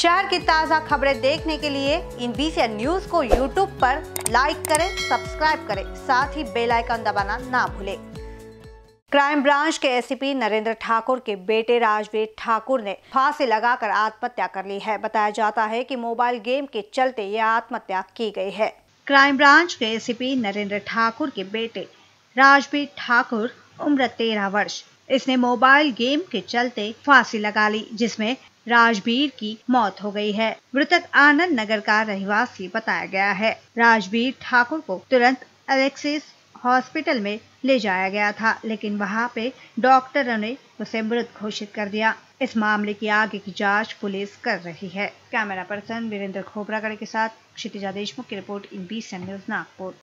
शहर की ताज़ा खबरें देखने के लिए इन बीसी न्यूज को यूट्यूब पर लाइक करें सब्सक्राइब करें साथ ही बेल आइकन दबाना ना भूलें क्राइम ब्रांच के एसीपी नरेंद्र ठाकुर के बेटे राजवीर ठाकुर ने फांसी लगाकर आत्महत्या कर ली है बताया जाता है कि मोबाइल गेम के चलते यह आत्महत्या की गई है क्राइम ब्रांच के एसीपी नरेंद्र ठाकुर के बेटे राजवीर ठाकुर उम्र तेरह वर्ष इसने मोबाइल गेम के चलते फांसी लगा ली जिसमें राजबीर की मौत हो गई है मृतक आनंद नगर का रहवासी बताया गया है राजबीर ठाकुर को तुरंत अलेक्सिस हॉस्पिटल में ले जाया गया था लेकिन वहां पे डॉक्टरों ने उसे मृत घोषित कर दिया इस मामले की आगे की जांच पुलिस कर रही है कैमरा पर्सन वीरेंद्र खोबरागढ़ के साथ क्षितिजा देशमुख की रिपोर्ट इन बीस न्यूज नागपुर